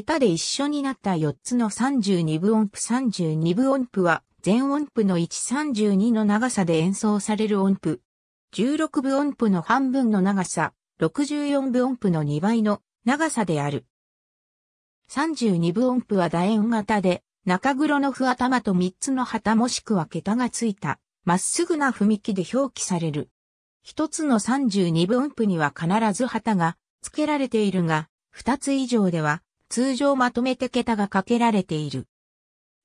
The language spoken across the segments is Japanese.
桁で一緒になった4つの32分音符32分音符は、全音符の132の長さで演奏される音符。16分音符の半分の長さ、64分音符の2倍の長さである。32分音符は楕円型で、中黒のふ頭と3つの旗もしくは桁がついた、まっすぐな踏切で表記される。1つの32分音符には必ず旗が付けられているが、2つ以上では通常まとめて桁がかけられている。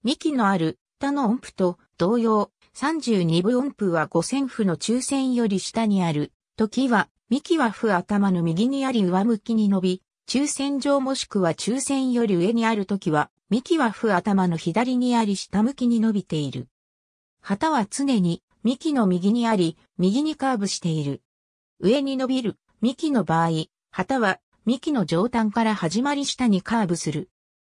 幹のある他の音符と同様、32分音符は5000符の中線より下にある、時は、幹は符頭の右にあり上向きに伸び、中線上もしくは中線より上にある時は、幹は符頭の左にあり下向きに伸びている。旗は常に幹の右にあり、右にカーブしている。上に伸びる幹の場合、旗は幹の上端から始まり下にカーブする。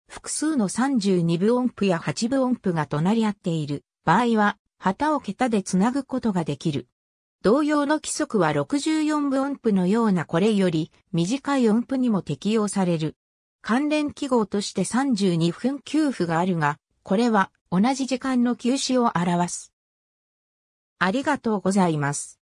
複数の32分音符や8分音符が隣り合っている場合は、旗を桁でつなぐことができる。同様の規則は64分音符のようなこれより短い音符にも適用される。関連記号として32分給付があるが、これは同じ時間の休止を表す。ありがとうございます。